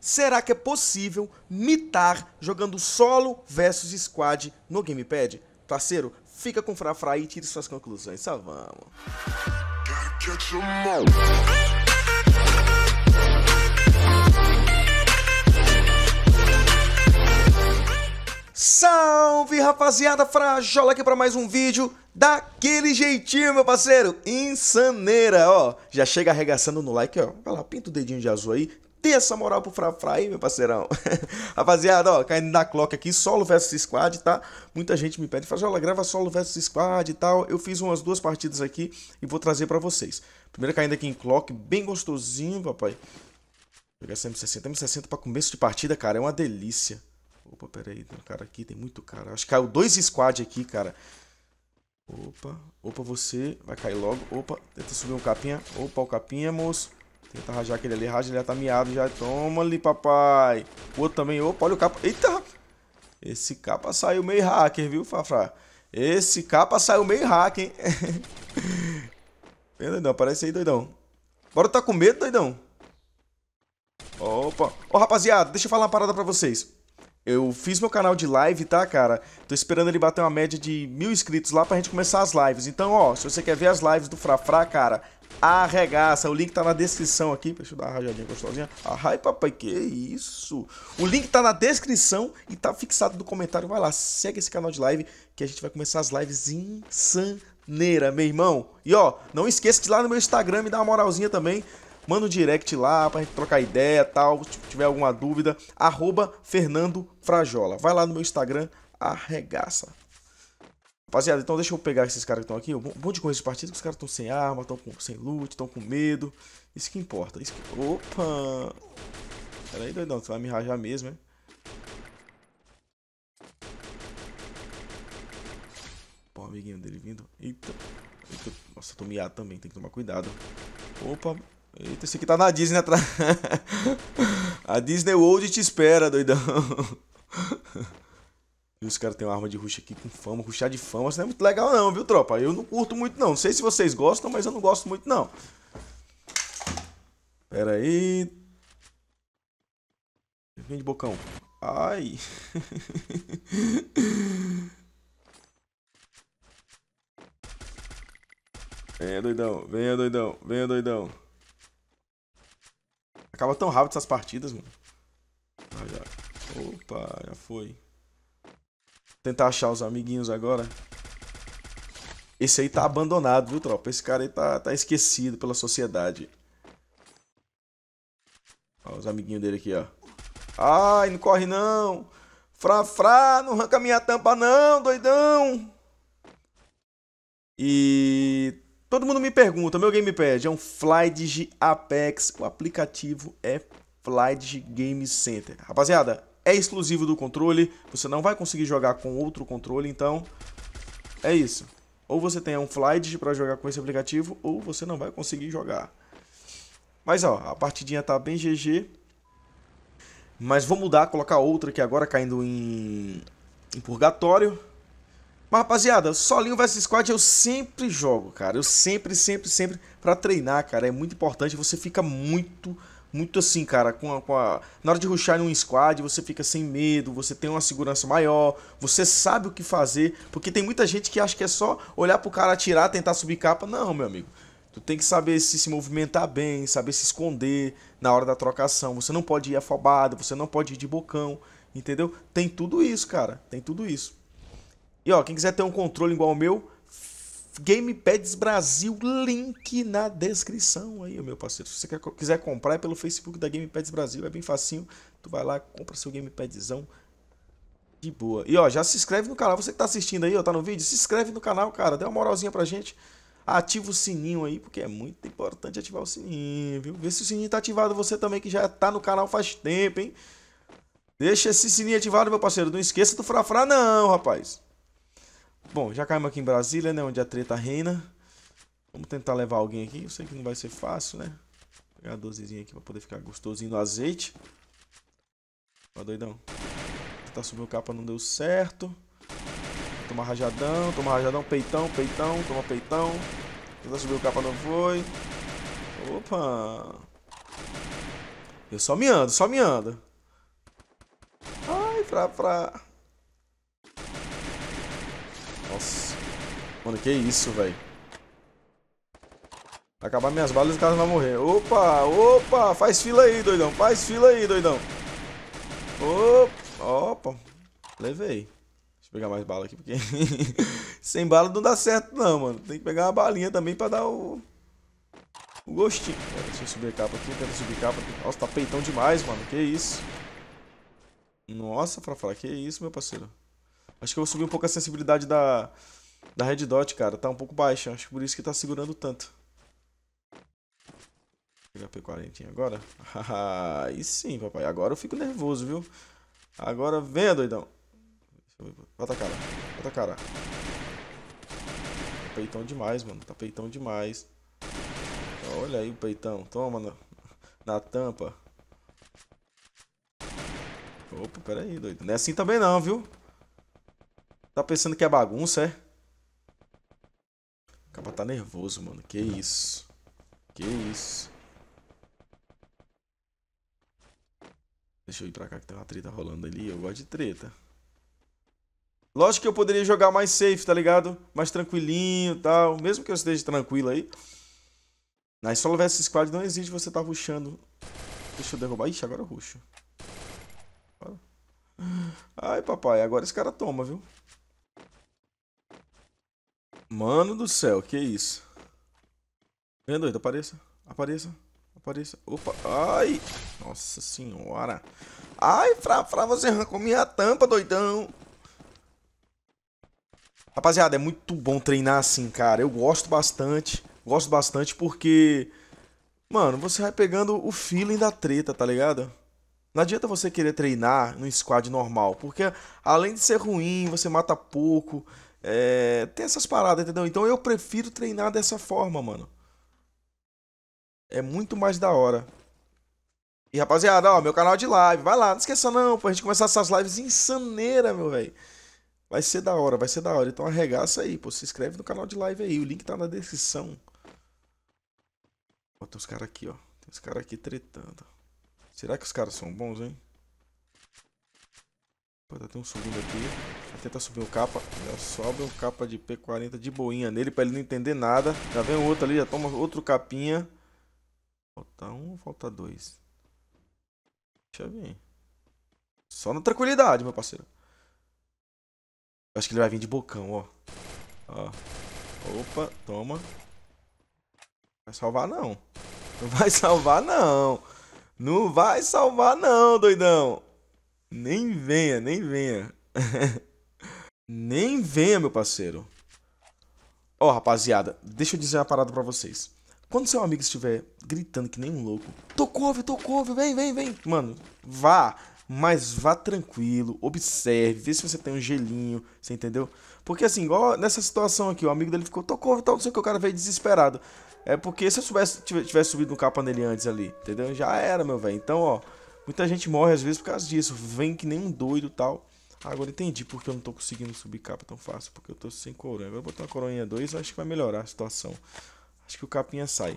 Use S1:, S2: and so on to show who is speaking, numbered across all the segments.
S1: será que é possível mitar jogando solo versus squad no gamepad? Parceiro, fica com o Frafra e tire suas conclusões, só vamos. Salve rapaziada, Frajola aqui para mais um vídeo daquele jeitinho, meu parceiro, insaneira, ó, já chega arregaçando no like, ó, vai lá, pinta o dedinho de azul aí, Dê essa moral pro Frafra aí, meu parceirão. Rapaziada, ó, caindo na clock aqui, solo versus squad, tá? Muita gente me pede, fala, Jola, grava solo versus squad e tal. Eu fiz umas duas partidas aqui e vou trazer pra vocês. Primeiro caindo aqui em clock, bem gostosinho, papai. Vou pegar essa M60, M60 pra começo de partida, cara, é uma delícia. Opa, pera aí, tem um cara aqui, tem muito cara. Acho que caiu dois squad aqui, cara. Opa, opa, você vai cair logo. Opa, tenta subir um capinha. Opa, o capinha, moço. Tenta rajar aquele ali, raja, ele já tá miado já. Toma ali, papai. O outro também, opa, olha o capa. Eita! Esse capa saiu meio hacker, viu, Fafra? Esse capa saiu meio hacker, hein? Vem, doidão, aparece aí, doidão. Bora tá com medo, doidão? Opa. Ó, oh, rapaziada, deixa eu falar uma parada pra vocês. Eu fiz meu canal de live, tá, cara? Tô esperando ele bater uma média de mil inscritos lá pra gente começar as lives. Então, ó, se você quer ver as lives do Frafra, cara, arregaça. O link tá na descrição aqui. Deixa eu dar uma rajadinha gostosinha. Ah, ai, papai, que isso? O link tá na descrição e tá fixado no comentário. Vai lá, segue esse canal de live que a gente vai começar as lives insaneira, meu irmão. E ó, não esqueça de ir lá no meu Instagram me dar uma moralzinha também. Manda um direct lá pra gente trocar ideia tal. Se tiver alguma dúvida, arroba Fernando Frajola. Vai lá no meu Instagram, arregaça. Rapaziada, então deixa eu pegar esses caras que estão aqui. Um monte de coisa de partida que os caras estão sem arma, estão sem loot, estão com medo. Isso que importa. Isso que... Opa! Pera aí, doidão, você vai me rajar mesmo, hein? Pô, amiguinho dele vindo. Eita. Eita. Nossa, eu tô miado também, tem que tomar cuidado. Opa. Eita, esse aqui tá na Disney atrás. A Disney World te espera, doidão. E os caras têm uma arma de rush aqui com fama, ruxar de fama. Isso não é muito legal não, viu, tropa? Eu não curto muito não. Não sei se vocês gostam, mas eu não gosto muito não. Pera aí. Vem de bocão. Ai. Venha, doidão. Venha, doidão. Venha, doidão. Acaba tão rápido essas partidas, mano. Ai, ah, Opa, já foi. Tentar achar os amiguinhos agora. Esse aí tá abandonado, viu, tropa? Esse cara aí tá, tá esquecido pela sociedade. Olha os amiguinhos dele aqui, ó. Ai, não corre não! Fra, fra, não arranca minha tampa não, doidão! E todo mundo me pergunta, meu gamepad é um Flydge Apex, o aplicativo é Flydge Game Center. Rapaziada, é exclusivo do controle, você não vai conseguir jogar com outro controle, então é isso. Ou você tem um Flight para jogar com esse aplicativo, ou você não vai conseguir jogar. Mas ó, a partidinha tá bem GG. Mas vou mudar, colocar outra aqui agora, caindo em, em purgatório. Mas, rapaziada, solinho versus squad eu sempre jogo, cara. Eu sempre, sempre, sempre, pra treinar, cara. É muito importante, você fica muito, muito assim, cara, com a, com a... Na hora de ruxar em um squad, você fica sem medo, você tem uma segurança maior, você sabe o que fazer. Porque tem muita gente que acha que é só olhar pro cara atirar, tentar subir capa. Não, meu amigo. Tu tem que saber se se movimentar bem, saber se esconder na hora da trocação. Você não pode ir afobado, você não pode ir de bocão, entendeu? Tem tudo isso, cara. Tem tudo isso. E ó, quem quiser ter um controle igual ao meu, Gamepads Brasil, link na descrição aí, meu parceiro. Se você quer, quiser comprar, é pelo Facebook da Gamepads Brasil, é bem facinho. Tu vai lá, compra seu Gamepadzão de boa. E ó, já se inscreve no canal, você que tá assistindo aí, ó, tá no vídeo, se inscreve no canal, cara, Dê uma moralzinha pra gente. Ativa o sininho aí, porque é muito importante ativar o sininho, viu? Vê se o sininho tá ativado, você também que já tá no canal faz tempo, hein? Deixa esse sininho ativado, meu parceiro, não esqueça do frafrá não, rapaz. Bom, já caímos aqui em Brasília, né? Onde a treta reina. Vamos tentar levar alguém aqui. Eu sei que não vai ser fácil, né? Vou pegar a dosezinha aqui pra poder ficar gostosinho no azeite. Ó, tá doidão. Tentar subir o capa não deu certo. Toma rajadão, toma rajadão, peitão, peitão, toma peitão. Tentar subir o capa não foi. Opa! Eu só me ando, só me ando. Ai, pra, pra... Nossa. Mano, que isso, velho. Acabar minhas balas e o cara vai morrer. Opa, opa. Faz fila aí, doidão. Faz fila aí, doidão. Opa. Opa. Levei. Deixa eu pegar mais bala aqui, porque... Sem bala não dá certo, não, mano. Tem que pegar uma balinha também pra dar o... O gostinho. Pera, deixa eu subir a capa aqui. Tenta subir a capa. Nossa, tá peitão demais, mano. Que isso. Nossa, Frafra. Que isso, meu parceiro. Acho que eu vou subir um pouco a sensibilidade da, da Red Dot, cara. Tá um pouco baixa. Acho que por isso que tá segurando tanto. Vou pegar P40 agora. Aí sim, papai. Agora eu fico nervoso, viu? Agora venha, doidão. Bota a cara. Bota a cara. Tá peitão demais, mano. Tá peitão demais. Olha aí o peitão. Toma na, na tampa. Opa, pera aí, doido. Não é assim também não, viu? Tá pensando que é bagunça, é? O cara tá nervoso, mano. Que isso? Que isso? Deixa eu ir pra cá que tem uma treta rolando ali. Eu gosto de treta. Lógico que eu poderia jogar mais safe, tá ligado? Mais tranquilinho e tal. Mesmo que eu esteja tranquilo aí. Na solo vs squad não existe você tá ruxando. Deixa eu derrubar. Ixi, agora eu ruxo. Ai, papai. Agora esse cara toma, viu? Mano do céu, que isso? Vem doido, apareça. Apareça. Apareça. Opa. Ai. Nossa senhora. Ai, Fra, Fra, você arrancou minha tampa, doidão. Rapaziada, é muito bom treinar assim, cara. Eu gosto bastante. Gosto bastante porque... Mano, você vai pegando o feeling da treta, tá ligado? Não adianta você querer treinar no squad normal, porque além de ser ruim, você mata pouco, é, tem essas paradas, entendeu? Então eu prefiro treinar dessa forma, mano. É muito mais da hora. E rapaziada, ó, meu canal é de live. Vai lá, não esqueça não, pra gente começar essas lives insaneira, meu velho. Vai ser da hora, vai ser da hora. Então arregaça aí, pô. Se inscreve no canal de live aí. O link tá na descrição. Ó, tem os caras aqui, ó. Tem os caras aqui tretando. Será que os caras são bons, hein? Pô, tá tem um subindo aqui. Tenta subir o capa. Já sobe um capa de P40 de boinha nele pra ele não entender nada. Já vem outro ali, já toma outro capinha. Falta um ou falta dois? Deixa eu ver. Só na tranquilidade, meu parceiro. acho que ele vai vir de bocão, ó. Ó. Opa, toma. Vai salvar não. Não vai salvar não. Não vai salvar não, doidão. Nem venha, nem venha. Nem venha, meu parceiro. Ó, oh, rapaziada, deixa eu dizer uma parada pra vocês. Quando seu amigo estiver gritando que nem um louco, tocou, tocou, vem, vem, vem. Mano, vá, mas vá tranquilo, observe, vê se você tem um gelinho, você entendeu? Porque assim, igual nessa situação aqui, o amigo dele ficou, tocou, tal, não sei o que, o cara veio desesperado. É porque se eu soubesse, tivesse subido no capa nele antes ali, entendeu? Já era, meu velho. Então, ó, muita gente morre às vezes por causa disso, vem que nem um doido tal. Agora entendi porque eu não tô conseguindo subir capa tão fácil, porque eu tô sem coroa. Agora eu botar uma coroinha 2, acho que vai melhorar a situação. Acho que o capinha sai.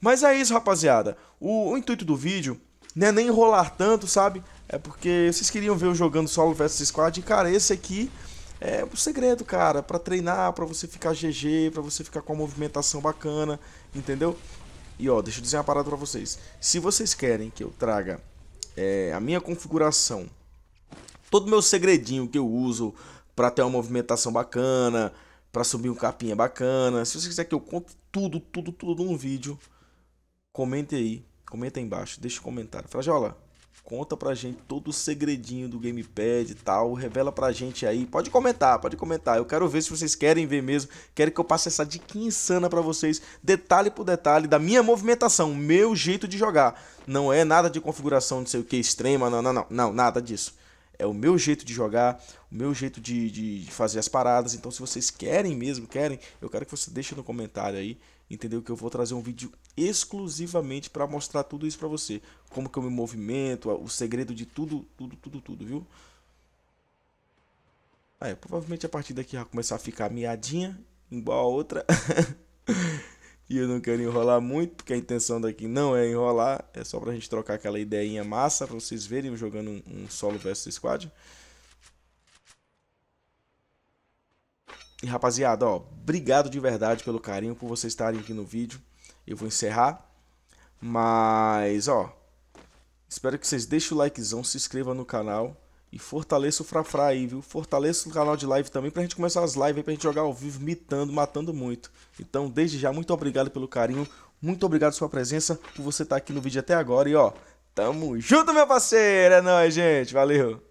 S1: Mas é isso, rapaziada. O, o intuito do vídeo não é nem enrolar tanto, sabe? É porque vocês queriam ver eu jogando solo versus squad. E, cara, esse aqui é o segredo, cara. Pra treinar, pra você ficar GG, pra você ficar com a movimentação bacana, entendeu? E, ó, deixa eu dizer uma parada pra vocês. Se vocês querem que eu traga é, a minha configuração todo meu segredinho que eu uso para ter uma movimentação bacana, para subir um capinha bacana. Se você quiser que eu conte tudo, tudo, tudo num vídeo, comente aí, comenta aí embaixo, deixa um comentário. Frajola, conta pra gente todo o segredinho do gamepad e tal, revela pra gente aí. Pode comentar, pode comentar. Eu quero ver se vocês querem ver mesmo, quero que eu passe essa dica insana pra vocês, detalhe por detalhe da minha movimentação, meu jeito de jogar. Não é nada de configuração, não sei o que extrema, não, não, não, não, nada disso é o meu jeito de jogar, o meu jeito de, de, fazer as paradas. Então, se vocês querem mesmo, querem, eu quero que você deixe no comentário aí, entendeu? Que eu vou trazer um vídeo exclusivamente para mostrar tudo isso para você. Como que eu me movimento, o segredo de tudo, tudo, tudo, tudo, viu? Aí, provavelmente a partir daqui vai começar a ficar miadinha, igual a outra. E eu não quero enrolar muito, porque a intenção daqui não é enrolar, é só pra gente trocar aquela ideinha massa pra vocês verem jogando um, solo versus squad. E rapaziada, ó, obrigado de verdade pelo carinho, por vocês estarem aqui no vídeo. Eu vou encerrar, mas ó, espero que vocês deixem o likezão, se inscrevam no canal e fortaleça o Frafra aí, viu? Fortaleça o canal de live também pra gente começar as lives aí, pra gente jogar ao vivo, mitando, matando muito. Então, desde já, muito obrigado pelo carinho, muito obrigado pela sua presença, por você estar tá aqui no vídeo até agora. E ó, tamo junto, meu parceiro! É nóis, gente! Valeu!